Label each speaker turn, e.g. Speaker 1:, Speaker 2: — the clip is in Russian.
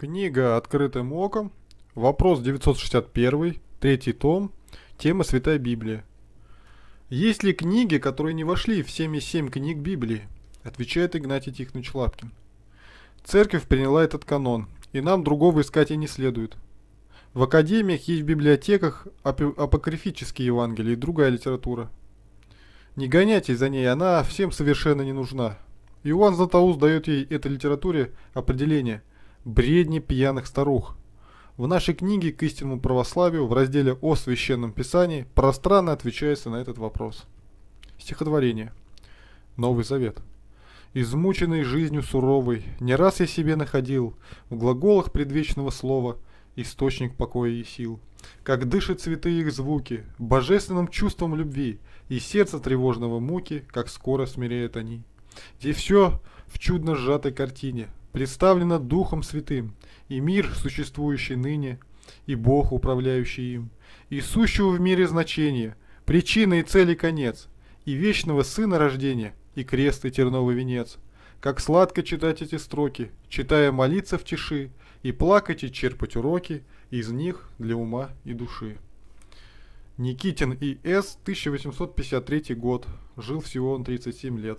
Speaker 1: Книга «Открытым оком», вопрос 961, третий том, тема Святой Библии. Есть ли книги, которые не вошли в 77 книг Библии? Отвечает Игнатий Тихонович Лапкин. Церковь приняла этот канон, и нам другого искать и не следует. В академиях есть в библиотеках апокрифические Евангелия и другая литература. Не гоняйтесь за ней, она всем совершенно не нужна. Иоанн Златоуст дает ей этой литературе определение – Бредни пьяных старух. В нашей книге «К истинному православию» в разделе «О священном писании» пространно отвечается на этот вопрос. Стихотворение. Новый Завет. Измученный жизнью суровой, не раз я себе находил в глаголах предвечного слова источник покоя и сил. Как дышат цветы их звуки, божественным чувством любви, и сердце тревожного муки, как скоро смиряют они. И все в чудно сжатой картине, представлена Духом Святым, и мир, существующий ныне, и Бог, управляющий им, и сущего в мире значения, причины и цели конец, и вечного Сына рождения, и крест и терновый венец. Как сладко читать эти строки, читая молиться в тиши, и плакать и черпать уроки из них для ума и души. Никитин И.С. 1853 год. Жил всего он 37 лет.